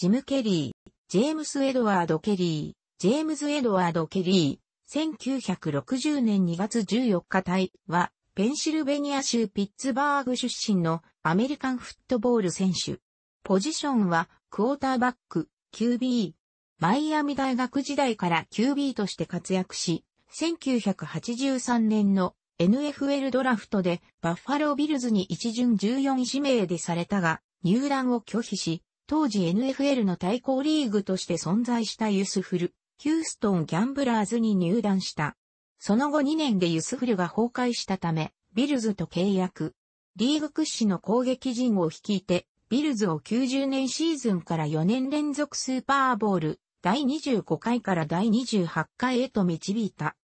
ジム・ケリー、ジェームス・エドワード・ケリー、ジェームズ・エドワード・ケリー、1960年2月14日隊は、ペンシルベニア州ピッツバーグ出身のアメリカンフットボール選手。ポジションは、クォーターバック、QB。マイアミ大学時代から QB として活躍し、1983年の NFL ドラフトでバッファロービルズに一巡14指名でされたが、入団を拒否し、当時 NFL の対抗リーグとして存在したユスフル、ヒューストンギャンブラーズに入団した。その後2年でユスフルが崩壊したため、ビルズと契約。リーグ屈指の攻撃陣を率いて、ビルズを90年シーズンから4年連続スーパーボール、第25回から第28回へと導いた。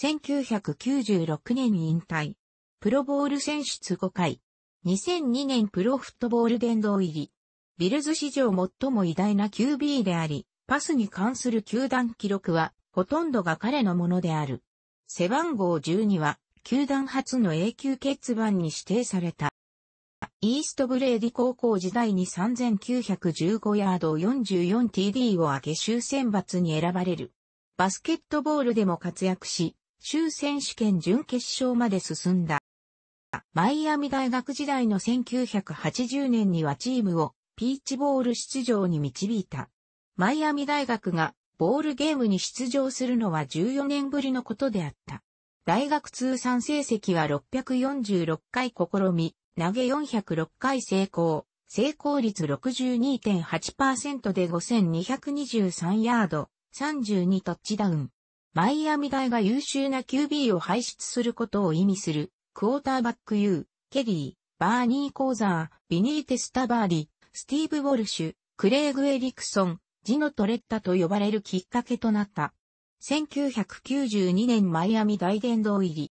1996年引退。プロボール選出5回。2002年プロフットボール殿堂入り。ビルズ史上最も偉大な QB であり、パスに関する球団記録は、ほとんどが彼のものである。背番号12は、球団初の永久欠番に指定された。イーストブレーディ高校時代に3915ヤード 44TD を上げ終選抜に選ばれる。バスケットボールでも活躍し、州選手権準決勝まで進んだ。マイアミ大学時代の1980年にはチームをピーチボール出場に導いた。マイアミ大学がボールゲームに出場するのは14年ぶりのことであった。大学通算成績は646回試み、投げ406回成功、成功率62.8%で5223ヤード、32トッチダウン。マイアミ大が優秀な QB を輩出することを意味する、クォーターバック U、ケリー、バーニー・コーザー、ビニーテス・タバーリ、スティーブ・ウォルシュ、クレイグ・エリクソン、ジノ・トレッタと呼ばれるきっかけとなった。1992年マイアミ大殿堂入り。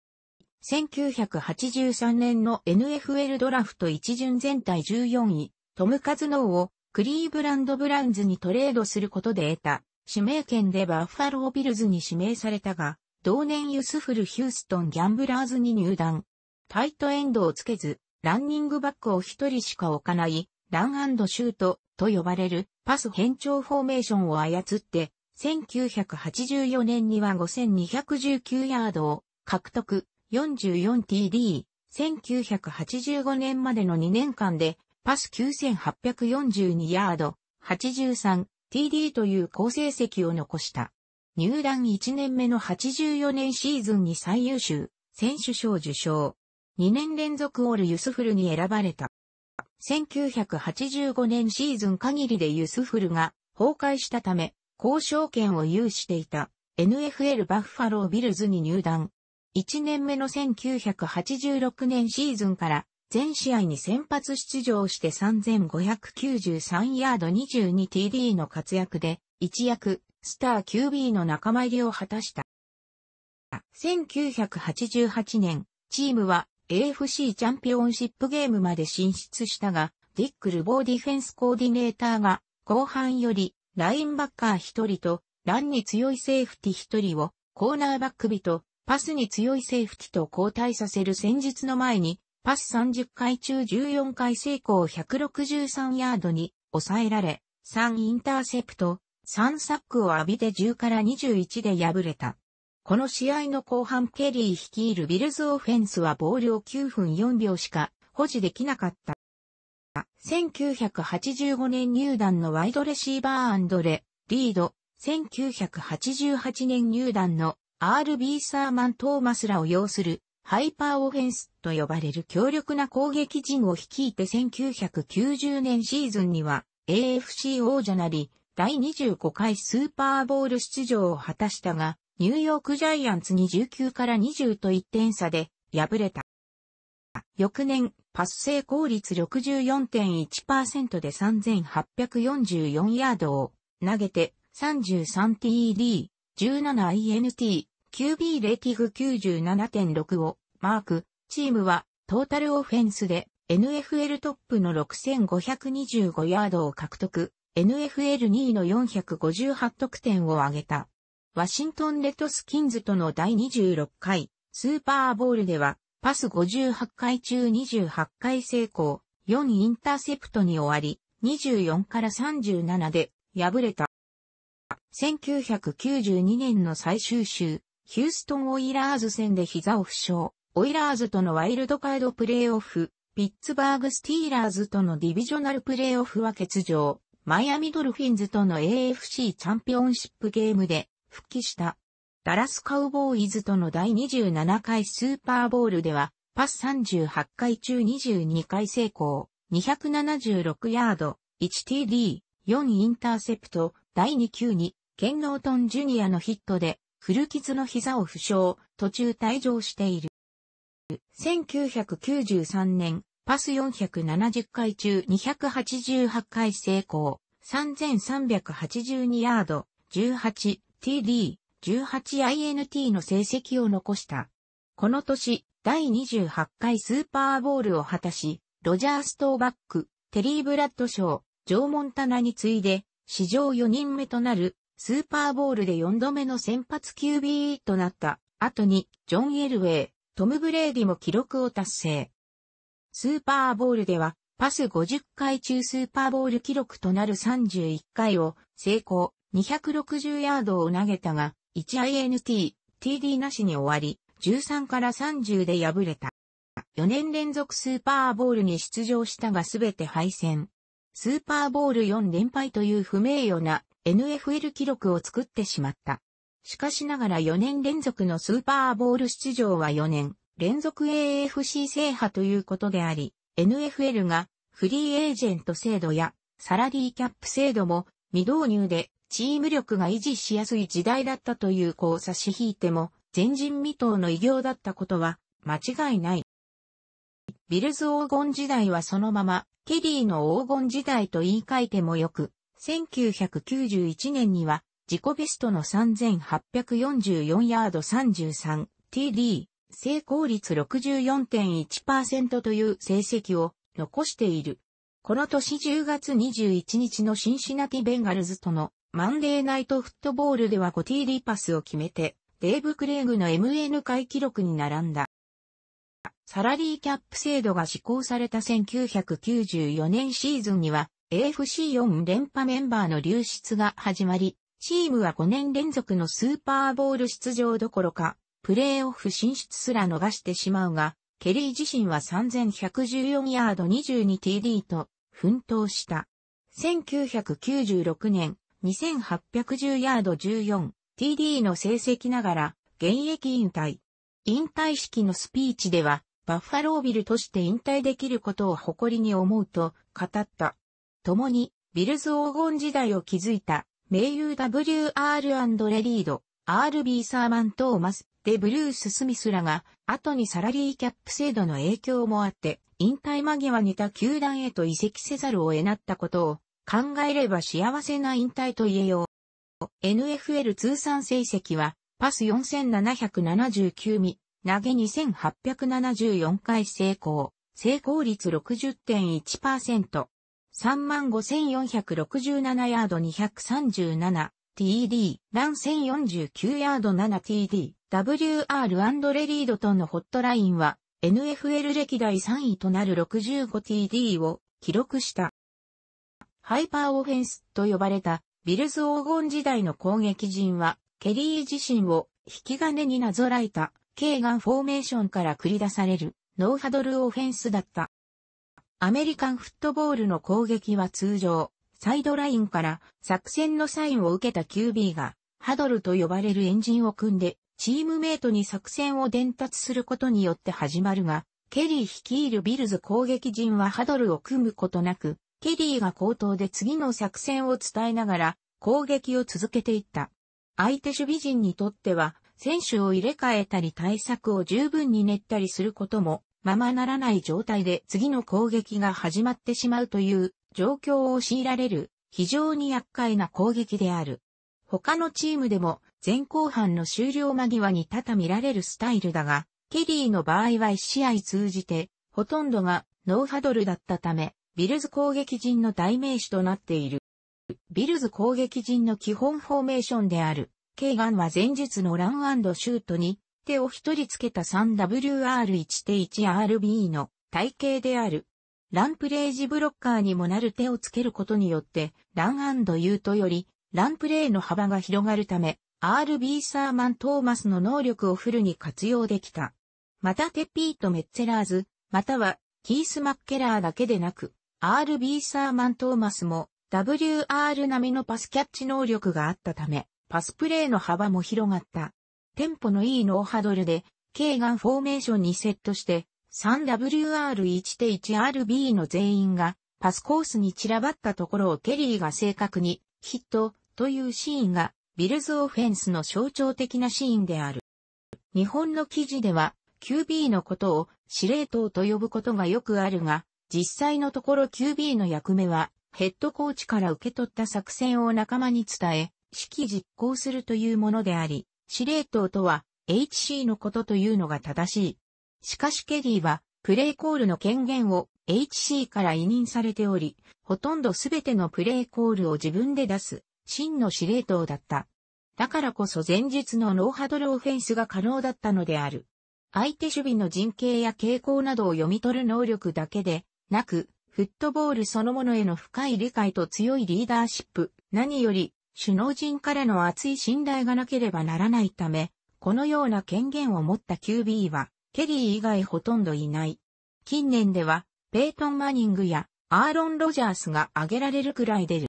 1983年の NFL ドラフト一巡全体14位、トム・カズノーをクリーブランド・ブラウンズにトレードすることで得た、指名権でバッファロー・ビルズに指名されたが、同年ユスフル・ヒューストン・ギャンブラーズに入団。タイトエンドをつけず、ランニングバックを一人しか置かない、ランシュートと呼ばれるパス変調フォーメーションを操って、1984年には5219ヤードを獲得 44TD、1985年までの2年間でパス9842ヤード、83TD という好成績を残した。入団1年目の84年シーズンに最優秀選手賞受賞。2年連続オールユスフルに選ばれた。1985年シーズン限りでユスフルが崩壊したため、交渉権を有していた NFL バッファロービルズに入団。1年目の1986年シーズンから全試合に先発出場して3593ヤード 22TD の活躍で一躍スター QB の仲間入りを果たした。1988年、チームは AFC チャンピオンシップゲームまで進出したが、ディック・ルボーディフェンスコーディネーターが、後半より、ラインバッカー一人と、ランに強いセーフティ一人を、コーナーバック日と、パスに強いセーフティと交代させる戦術の前に、パス30回中14回成功163ヤードに抑えられ、3インターセプト、3サックを浴びて10から21で敗れた。この試合の後半ケリー率いるビルズオフェンスはボールを9分4秒しか保持できなかった。1985年入団のワイドレシーバーアンドレ、リード、1988年入団の RB サーマン・トーマスらを要するハイパーオフェンスと呼ばれる強力な攻撃陣を率いて1990年シーズンには AFC 王者なり第25回スーパーボール出場を果たしたがニューヨークジャイアンツに19から20と1点差で敗れた。翌年、パス成功率64.1%で3844ヤードを投げて 33TD、17INT、QB レーティグ97.6をマーク、チームはトータルオフェンスで NFL トップの6525ヤードを獲得、NFL2 位の458得点を挙げた。ワシントンレトスキンズとの第26回、スーパーボールでは、パス58回中28回成功、4インターセプトに終わり、24から37で敗れた。1992年の最終週、ヒューストン・オイラーズ戦で膝を負傷、オイラーズとのワイルドカードプレーオフ、ピッツバーグ・スティーラーズとのディビジョナルプレーオフは欠場、マイアミ・ドルフィンズとの AFC チャンピオンシップゲームで復帰した。ダラスカウボーイズとの第27回スーパーボールでは、パス38回中22回成功、276ヤード、1TD、4インターセプト、第2球に、ケンノートンジュニアのヒットで、古傷の膝を負傷、途中退場している。1993年、パス470回中288回成功、3382ヤード、18、TD18INT の成績を残した。この年、第28回スーパーボールを果たし、ロジャー・ストーバック、テリー・ブラッドショー、ジョー・モンタナに次いで、史上4人目となる、スーパーボールで4度目の先発 QB となった後に、ジョン・エルウェイ、トム・ブレーディも記録を達成。スーパーボールでは、パス50回中スーパーボール記録となる31回を成功、260ヤードを投げたが、1INT、TD なしに終わり、13から30で敗れた。4年連続スーパーボールに出場したがすべて敗戦。スーパーボール4連敗という不名誉な NFL 記録を作ってしまった。しかしながら4年連続のスーパーボール出場は4年連続 AFC 制覇ということであり、NFL がフリーエージェント制度やサラリーキャップ制度も未導入でチーム力が維持しやすい時代だったという子を差し引いても、前人未到の偉業だったことは間違いない。ビルズ黄金時代はそのまま、ケリーの黄金時代と言い換えてもよく、1991年には自己ベストの3844ヤード 33TD、成功率64.1%という成績を残している。この年10月21日のシンシナティベンガルズとのマンデーナイトフットボールではティリパスを決めて、デーブ・クレイグの MN 回記録に並んだ。サラリーキャップ制度が施行された1994年シーズンには AFC4 連覇メンバーの流出が始まり、チームは5年連続のスーパーボール出場どころか、プレーオフ進出すら逃してしまうが、ケリー自身は3114ヤード 22TD と奮闘した。1996年、2810ヤード 14TD の成績ながら現役引退。引退式のスピーチでは、バッファロービルとして引退できることを誇りに思うと語った。共に、ビルズ黄金時代を築いた、名優 WR& レリード、RB サーマン・トーマス、デ・ブルース・スミスらが、後にサラリーキャップ制度の影響もあって、引退間際に他球団へと移籍せざるを得なったことを、考えれば幸せな引退と言えよう。NFL 通算成績は、パス4779ミ、投げ2874回成功、成功率60.1%、35,467ヤード 237TD、ラン1049ヤード 7TD、WR& レリードとのホットラインは、NFL 歴代3位となる 65TD を記録した。ハイパーオフェンスと呼ばれたビルズ黄金時代の攻撃陣は、ケリー自身を引き金になぞらえた、軽眼フォーメーションから繰り出される、ノーハドルオフェンスだった。アメリカンフットボールの攻撃は通常、サイドラインから作戦のサインを受けた QB が、ハドルと呼ばれるエンジンを組んで、チームメイトに作戦を伝達することによって始まるが、ケリー率いるビルズ攻撃陣はハドルを組むことなく、ケリーが口頭で次の作戦を伝えながら攻撃を続けていった。相手守備陣にとっては、選手を入れ替えたり対策を十分に練ったりすることも、ままならない状態で次の攻撃が始まってしまうという状況を強いられる非常に厄介な攻撃である。他のチームでも前後半の終了間際に多々見られるスタイルだが、ケリーの場合は1試合通じてほとんどがノーハドルだったため、ビルズ攻撃陣の代名詞となっている。ビルズ攻撃陣の基本フォーメーションである、ケイガンは前述のランシュートに、手を一人つけた 3WR1-1RB の体系である。ランプレージブロッカーにもなる手をつけることによって、ランユートより、ランプレーの幅が広がるため、RB サーマン・トーマスの能力をフルに活用できた。またテピート・メッツェラーズ、またはキース・マッケラーだけでなく、RB サーマン・トーマスも WR 並みのパスキャッチ能力があったため、パスプレーの幅も広がった。テンポのいいノーハドルで、K ガンフォーメーションにセットして、3WR1-1RB の全員がパスコースに散らばったところをケリーが正確にヒットというシーンがビルズオフェンスの象徴的なシーンである。日本の記事では QB のことを司令塔と呼ぶことがよくあるが、実際のところ QB の役目は、ヘッドコーチから受け取った作戦を仲間に伝え、指揮実行するというものであり、司令塔とは HC のことというのが正しい。しかしケリーは、プレイコールの権限を HC から委任されており、ほとんどすべてのプレイコールを自分で出す、真の司令塔だった。だからこそ前日のノーハドルオフェンスが可能だったのである。相手守備の陣形や傾向などを読み取る能力だけで、なく、フットボールそのものへの深い理解と強いリーダーシップ、何より、首脳陣からの厚い信頼がなければならないため、このような権限を持った QB は、ケリー以外ほとんどいない。近年では、ペイトン・マニングやアーロン・ロジャースが挙げられるくらい出る。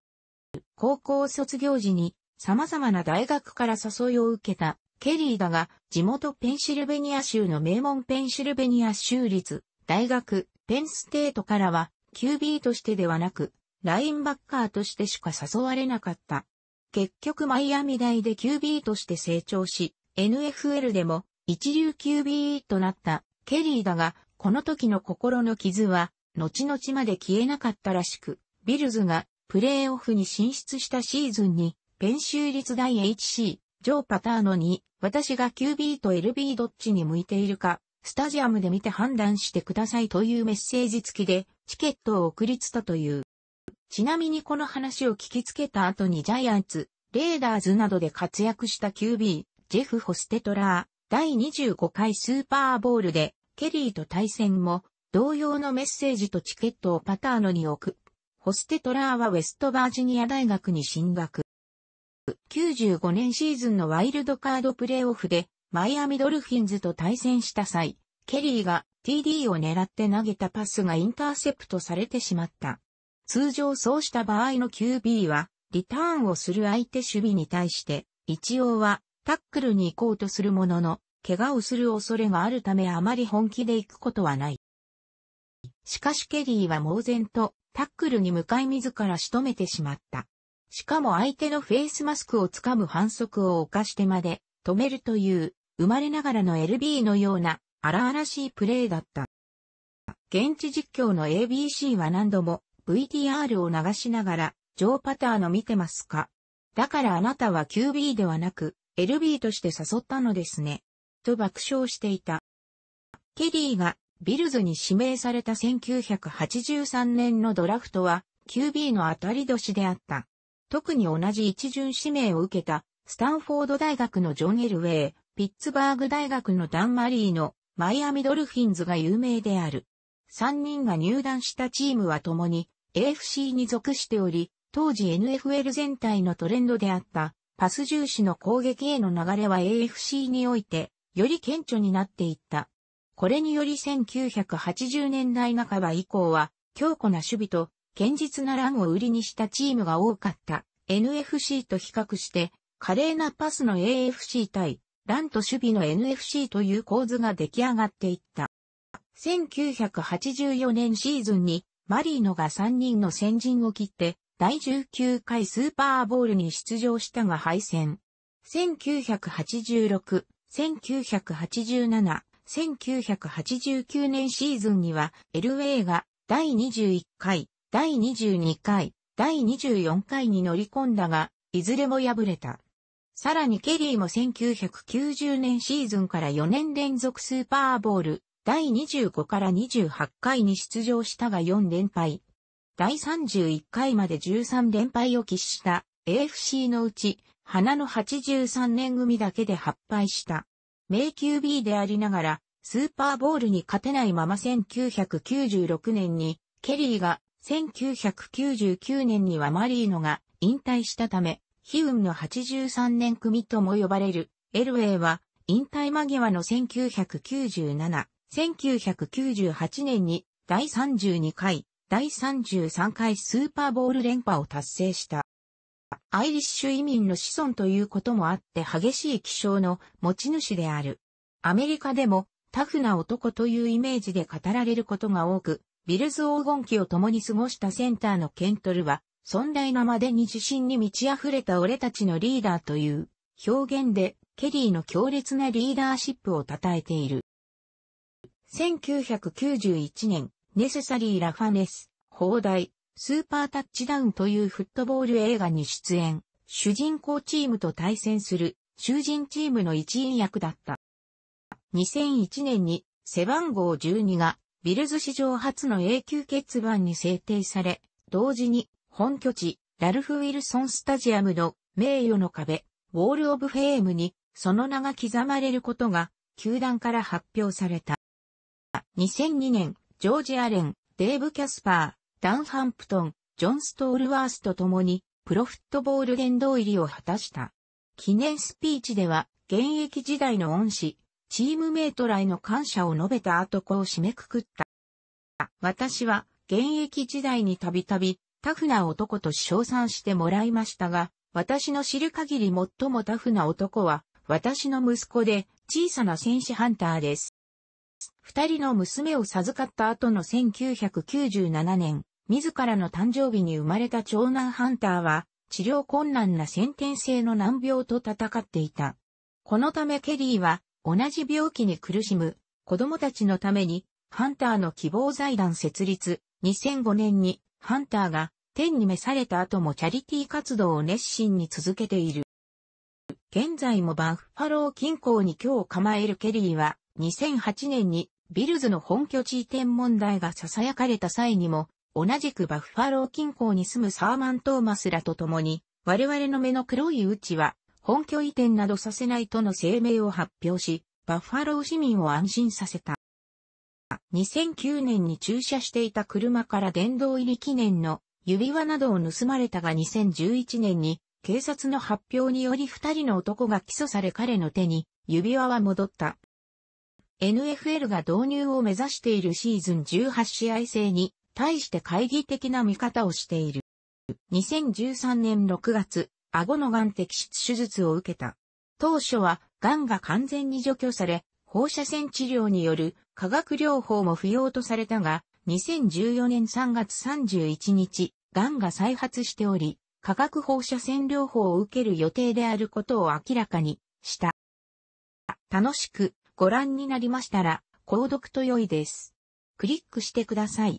高校卒業時に様々な大学から誘いを受けたケリーだが、地元ペンシルベニア州の名門ペンシルベニア州立大学ペンステートからは QB としてではなく、ラインバッカーとしてしか誘われなかった。結局マイアミ大で QB として成長し、NFL でも一流 QB となったケリーだが、この時の心の傷は、後々まで消えなかったらしく、ビルズがプレーオフに進出したシーズンに、ペン州立大 HC、ジョー・パターノに、私が QB と LB どっちに向いているか、スタジアムで見て判断してくださいというメッセージ付きで、チケットを送りつたという。ちなみにこの話を聞きつけた後にジャイアンツ、レーダーズなどで活躍した QB、ジェフ・ホステトラー、第25回スーパーボールで、ケリーと対戦も、同様のメッセージとチケットをパターノに置く。ホステトラーはウェストバージニア大学に進学。95年シーズンのワイルドカードプレーオフでマイアミドルフィンズと対戦した際、ケリーが TD を狙って投げたパスがインターセプトされてしまった。通常そうした場合の QB は、リターンをする相手守備に対して、一応はタックルに行こうとするものの、怪我をする恐れがあるためあまり本気で行くことはない。しかしケリーは猛然とタックルに向かい自ら仕留めてしまった。しかも相手のフェイスマスクを掴む反則を犯してまで止めるという生まれながらの LB のような荒々しいプレーだった。現地実況の ABC は何度も VTR を流しながら、ジョーパターの見てますかだからあなたは QB ではなく、LB として誘ったのですね。と爆笑していた。ケリーがビルズに指名された1983年のドラフトは QB の当たり年であった。特に同じ一巡指名を受けたスタンフォード大学のジョン・エルウェイ、ピッツバーグ大学のダンマリーのマイアミドルフィンズが有名である。3人が入団したチームは共に AFC に属しており、当時 NFL 全体のトレンドであったパス重視の攻撃への流れは AFC においてより顕著になっていった。これにより1980年代半ば以降は強固な守備と堅実なランを売りにしたチームが多かった NFC と比較して華麗なパスの AFC 対ランと守備の NFC という構図が出来上がっていった。1984年シーズンにマリーノが3人の先陣を切って第19回スーパーボールに出場したが敗戦。1986、1987、1989年シーズンには LA が第21回、第22回、第24回に乗り込んだが、いずれも敗れた。さらにケリーも1990年シーズンから4年連続スーパーボール第25から28回に出場したが4連敗。第31回まで13連敗を喫した AFC のうち、花の83年組だけで8敗した。名宮 b でありながら、スーパーボールに勝てないまま1996年に、ケリーが1999年にはマリーノが引退したため、悲運の83年組とも呼ばれる、エルウェイは、引退間際の1997、1998年に、第32回、第33回スーパーボール連覇を達成した。アイリッシュ移民の子孫ということもあって激しい気象の持ち主である。アメリカでもタフな男というイメージで語られることが多く、ビルズ黄金期を共に過ごしたセンターのケントルは、尊大なまでに自信に満ち溢れた俺たちのリーダーという表現で、ケリーの強烈なリーダーシップを称えている。1991年、ネセサリー・ラファネス、放題、スーパータッチダウンというフットボール映画に出演、主人公チームと対戦する、囚人チームの一員役だった。2001年に、背番号12が、ビルズ史上初の永久欠番に制定され、同時に、本拠地、ラルフ・ウィルソン・スタジアムの名誉の壁、ウォール・オブ・フェームにその名が刻まれることが、球団から発表された。2002年、ジョージ・アレン、デーブ・キャスパー、ダン・ハンプトン、ジョン・ストールワースと共に、プロフットボール殿堂入りを果たした。記念スピーチでは、現役時代の恩師、チームメイトらへの感謝を述べた後こう締めくくった。私は、現役時代にたびたび、タフな男と称賛してもらいましたが、私の知る限り最もタフな男は、私の息子で、小さな戦士ハンターです。二人の娘を授かった後の1997年、自らの誕生日に生まれた長男ハンターは、治療困難な先天性の難病と戦っていた。このためケリーは、同じ病気に苦しむ子供たちのために、ハンターの希望財団設立、2005年にハンターが天に召された後もチャリティ活動を熱心に続けている。現在もバッファロー近郊に今日構えるケリーは、2008年にビルズの本拠地移転問題が囁かれた際にも、同じくバッファロー近郊に住むサーマン・トーマスらと共に、我々の目の黒いうちは、本拠移転などさせないとの声明を発表し、バッファロー市民を安心させた。2009年に駐車していた車から電動入り記念の指輪などを盗まれたが2011年に警察の発表により二人の男が起訴され彼の手に指輪は戻った。NFL が導入を目指しているシーズン18試合制に対して懐疑的な見方をしている。2013年6月、顎の眼摘出手術を受けた。当初は、癌が完全に除去され、放射線治療による化学療法も不要とされたが、2014年3月31日、癌が再発しており、化学放射線療法を受ける予定であることを明らかにした。楽しくご覧になりましたら、購読と良いです。クリックしてください。